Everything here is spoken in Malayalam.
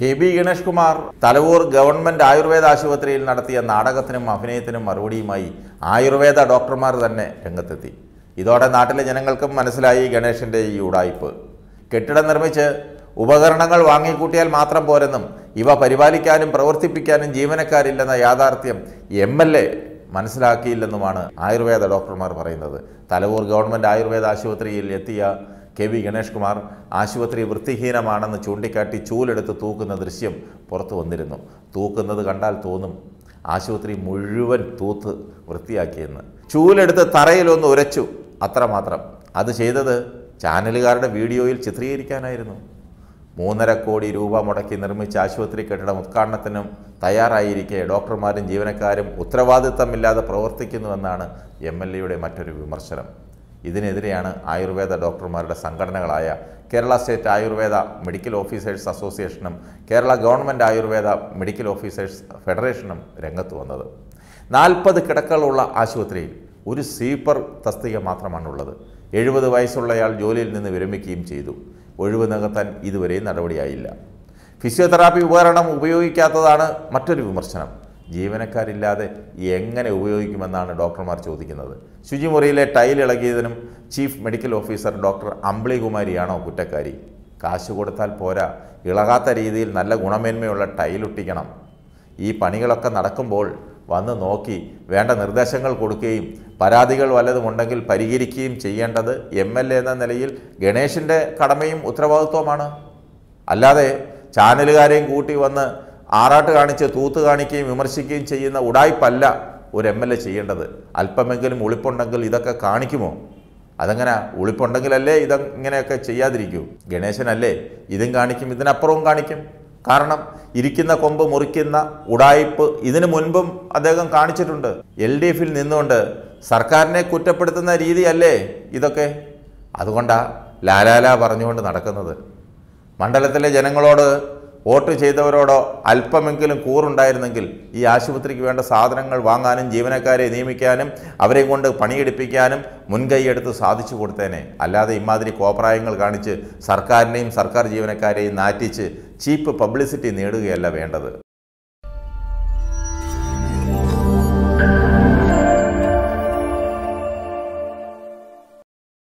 K B Ganesh Kumar Thalavoor government ayurveda ആശുപത്രിയിൽ നടത്തിയ നാടകത്തിനും അഭിനയത്തിനും മറുപടിയുമായി ആയുർവേദ ഡോക്ടർമാർ തന്നെ രംഗത്തെത്തി ഇതോടെ നാട്ടിലെ ജനങ്ങൾക്കും മനസ്സിലായി ഗണേഷിൻ്റെ ഈ ഉടായ്പ് കെട്ടിടം നിർമ്മിച്ച് ഉപകരണങ്ങൾ വാങ്ങിക്കൂട്ടിയാൽ മാത്രം പോരെന്നും ഇവ പരിപാലിക്കാനും പ്രവർത്തിപ്പിക്കാനും ജീവനക്കാരില്ലെന്ന യാഥാർത്ഥ്യം എം എൽ എ മനസ്സിലാക്കിയില്ലെന്നുമാണ് ആയുർവേദ ഡോക്ടർമാർ പറയുന്നത് തലവൂർ ഗവൺമെൻറ് ആയുർവേദ ആശുപത്രിയിൽ എത്തിയ കെ വി ഗണേഷ് കുമാർ ആശുപത്രി വൃത്തിഹീനമാണെന്ന് ചൂണ്ടിക്കാട്ടി ചൂലെടുത്ത് തൂക്കുന്ന ദൃശ്യം പുറത്തു വന്നിരുന്നു തൂക്കുന്നത് കണ്ടാൽ തോന്നും ആശുപത്രി മുഴുവൻ തൂത്ത് വൃത്തിയാക്കിയെന്ന് ചൂലെടുത്ത് തറയിലൊന്ന് ഉരച്ചു അത്രമാത്രം അത് ചെയ്തത് ചാനലുകാരുടെ വീഡിയോയിൽ ചിത്രീകരിക്കാനായിരുന്നു മൂന്നര കോടി രൂപ മുടക്കി നിർമ്മിച്ച ആശുപത്രി കെട്ടിടം ഉദ്ഘാടനത്തിനും തയ്യാറായിരിക്കെ ഡോക്ടർമാരും ജീവനക്കാരും ഉത്തരവാദിത്തമില്ലാതെ പ്രവർത്തിക്കുന്നുവെന്നാണ് എം എൽ എയുടെ മറ്റൊരു വിമർശനം ഇതിനെതിരെയാണ് ആയുർവേദ ഡോക്ടർമാരുടെ സംഘടനകളായ Kerala state ayurveda medical officers അസോസിയേഷനും Kerala government ayurveda medical officers ഫെഡറേഷനും രംഗത്ത് വന്നത് നാൽപ്പത് കിടക്കളുള്ള ആശുപത്രിയിൽ ഒരു സ്വീപ്പർ തസ്തിക മാത്രമാണുള്ളത് എഴുപത് വയസ്സുള്ളയാൾ ജോലിയിൽ നിന്ന് വിരമിക്കുകയും ചെയ്തു ഒഴിവ് നികത്താൻ ഇതുവരെയും നടപടിയായില്ല ഫിസിയോതെറാപ്പി ഉപകരണം ഉപയോഗിക്കാത്തതാണ് മറ്റൊരു വിമർശനം ജീവനക്കാരില്ലാതെ എങ്ങനെ ഉപയോഗിക്കുമെന്നാണ് ഡോക്ടർമാർ ചോദിക്കുന്നത് ശുചിമുറിയിലെ ടൈൽ ഇളകിയതിനും ചീഫ് മെഡിക്കൽ ഓഫീസർ ഡോക്ടർ അമ്പിളികുമാരിയാണോ കുറ്റക്കാരി കാശ് കൊടുത്താൽ പോരാ ഇളകാത്ത രീതിയിൽ നല്ല ഗുണമേന്മയുള്ള ടൈലൊട്ടിക്കണം ഈ പണികളൊക്കെ നടക്കുമ്പോൾ വന്ന് നോക്കി വേണ്ട നിർദ്ദേശങ്ങൾ കൊടുക്കുകയും പരാതികൾ വല്ലതുമുണ്ടെങ്കിൽ പരിഹരിക്കുകയും ചെയ്യേണ്ടത് എം എൽ എ എന്ന നിലയിൽ ഗണേഷിൻ്റെ കടമയും ഉത്തരവാദിത്വമാണ് അല്ലാതെ ചാനലുകാരെയും കൂട്ടി വന്ന് ആറാട്ട് കാണിച്ച് തൂത്ത് കാണിക്കുകയും വിമർശിക്കുകയും ചെയ്യുന്ന ഉടായ്പല്ല ഒരു എം എൽ എ ചെയ്യേണ്ടത് അല്പമെങ്കിലും ഒളിപ്പുണ്ടെങ്കിൽ ഇതൊക്കെ കാണിക്കുമോ അതങ്ങനെ ഒളിപ്പുണ്ടെങ്കിലല്ലേ ഇതങ്ങനെയൊക്കെ ചെയ്യാതിരിക്കൂ ഗണേശനല്ലേ ഇതും കാണിക്കും ഇതിനപ്പുറവും കാണിക്കും കാരണം ഇരിക്കുന്ന കൊമ്പ് മുറിക്കുന്ന ഉടായ്പ് ഇതിനു മുൻപും അദ്ദേഹം കാണിച്ചിട്ടുണ്ട് എൽ ഡി എഫിൽ നിന്നുകൊണ്ട് സർക്കാരിനെ കുറ്റപ്പെടുത്തുന്ന രീതിയല്ലേ ഇതൊക്കെ അതുകൊണ്ടാണ് ലാലാല പറഞ്ഞുകൊണ്ട് നടക്കുന്നത് മണ്ഡലത്തിലെ ജനങ്ങളോട് വോട്ട് ചെയ്തവരോടോ അല്പമെങ്കിലും കൂറുണ്ടായിരുന്നെങ്കിൽ ഈ ആശുപത്രിക്ക് വേണ്ട സാധനങ്ങൾ വാങ്ങാനും ജീവനക്കാരെ നിയമിക്കാനും അവരെയും കൊണ്ട് പണിയെടുപ്പിക്കാനും മുൻകൈയെടുത്ത് സാധിച്ചു കൊടുത്തേനെ അല്ലാതെ ഇമാതിരി കോപ്രായങ്ങൾ കാണിച്ച് സർക്കാരിനെയും സർക്കാർ ജീവനക്കാരെയും നാറ്റിച്ച് ചീപ്പ് പബ്ലിസിറ്റി നേടുകയല്ല വേണ്ടത്